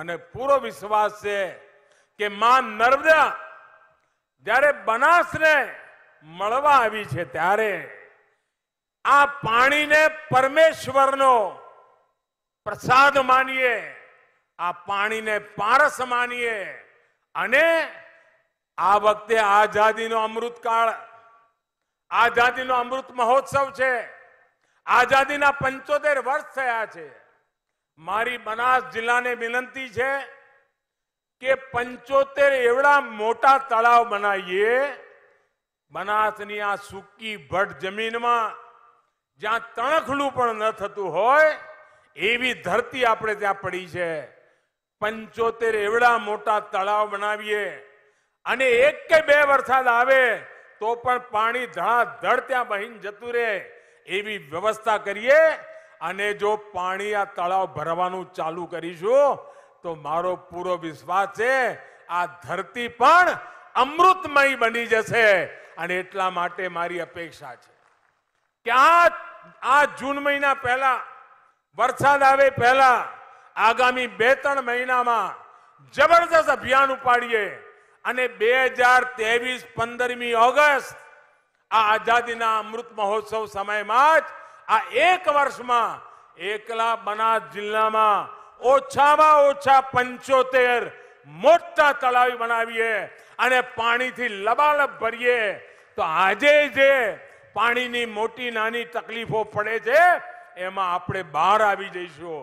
મને પૂરો વિશ્વાસ છે કે માં નર્મદા જ્યારે બનાસને મળવા આવી છે ત્યારે આ પાણીને પરમેશ્વરનો પ્રસાદ માનીએ આ પાણીને પારસ માનીએ અને આ વખતે આઝાદીનો અમૃતકાળ આઝાદીનો અમૃત મહોત્સવ છે આઝાદીના પંચોતેર વર્ષ થયા છે મારી બનાસ જિલ્લાને વિનંતી છે કે પંચોતેર એવડા મોટા તળાવ બનાવીએ બનાસની આ સૂકી ભટ્ટ જમીનમાં જ્યાં તણખલું પણ ન થતું હોય એવી ધરતી આપણે ત્યાં પડી છે પંચોતેર એવડા મોટા તળાવ બનાવીએ અને એક કે બે વરસાદ આવે તો પણ પાણી ધડાધડ ત્યાં બહીને જતું રહે એવી વ્યવસ્થા કરીએ અને જો પાણી આ તળાવ ભરવાનું ચાલુ કરીશું તો મારો પૂરો વિશ્વાસ છે આ ધરતી પણ અમૃતમય બની જશે અને એટલા માટે મારી અપેક્ષા છે કે આ જૂન મહિના પહેલા વરસાદ આવે પહેલા આગામી બે ત્રણ મહિનામાં જબરદસ્ત અભિયાન ઉપાડીએ અને બે હજાર તેવીસ પંદરમી ઓગસ્ટ આ આઝાદીના અમૃત મહોત્સવ સમયમાં જ આ એક વર્ષમાં એકલા બનાસ જિલ્લામાં ઓછામાં ઓછા પંચોતેર મોટા તળાવ બનાવીએ અને પાણીથી લબાલબ ભરીએ તો આજે જે પાણીની મોટી નાની તકલીફો પડે છે એમાં આપણે બહાર આવી જઈશું